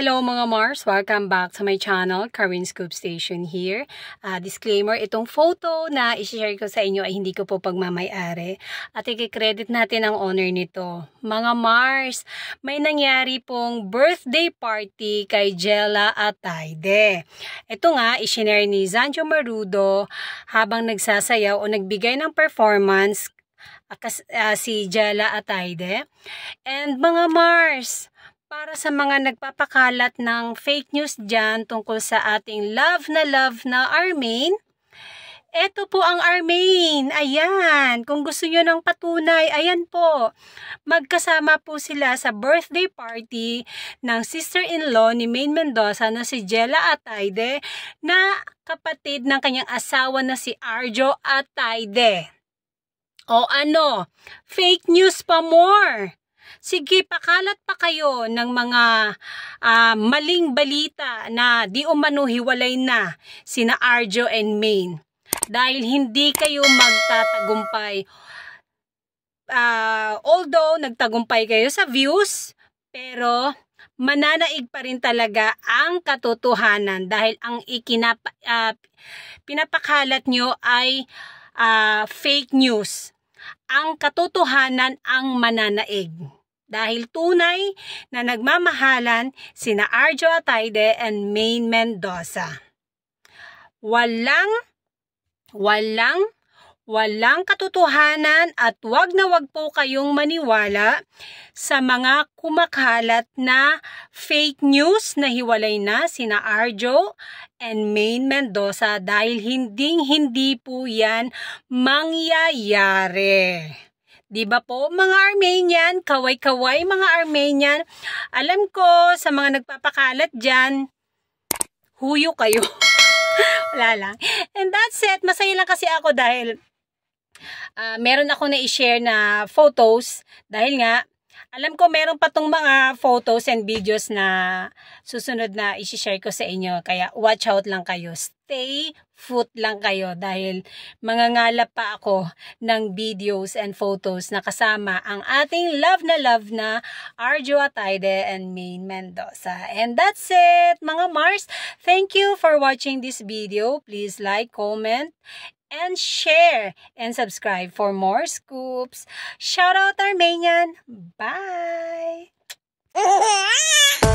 Hello mga Mars! Welcome back to my channel, Karin Scoop Station here. Uh, disclaimer, itong photo na isishare ko sa inyo ay hindi ko po pagmamayari. At i-credit natin ang owner nito. Mga Mars, may nangyari pong birthday party kay Jella Atayde. Ito nga, isinare ni Zanjo Marudo habang nagsasayaw o nagbigay ng performance uh, si Jella Atayde. And mga Mars, para sa mga nagpapakalat ng fake news dyan tungkol sa ating love na love na Armaine. Ito po ang Armaine. Ayan. Kung gusto nyo ng patunay, ayan po. Magkasama po sila sa birthday party ng sister-in-law ni Maine Mendoza na si Jella Ataide na kapatid ng kanyang asawa na si Arjo Ataide. O ano, fake news pa more sige pakalat pa kayo ng mga uh, maling balita na di umano hiwalay na sina Arjo and Maine. Dahil hindi kayo magtatagumpay. Uh, although nagtagumpay kayo sa views, pero mananaig pa rin talaga ang katotohanan dahil ang ikinap uh, ah, pinapakalat nyo ay uh, fake news. Ang katotohanan ang mananaig dahil tunay na nagmamahalan sina Arjo Ataide and Main Mendoza. Walang, walang, walang katotohanan at wag na wag po kayong maniwala sa mga kumakalat na fake news na hiwalay na sina Arjo and Main Mendoza dahil hinding hindi po yan mangyayari. 'Di ba po? Mga Armenian, kaway-kaway mga Armenian. Alam ko sa mga nagpapakalat diyan, huyo kayo. Wala lang. And that's it. Masaya lang kasi ako dahil uh, meron ako na i-share na photos dahil nga alam ko meron pa tong mga photos and videos na susunod na i-share ko sa inyo. Kaya watch out lang kayo stay foot lang kayo dahil mangangalap pa ako ng videos and photos na kasama ang ating love na love na Arjo Ataide and Main Mendoza. And that's it mga Mars! Thank you for watching this video. Please like, comment, and share and subscribe for more scoops. Shout out Armenian. Bye.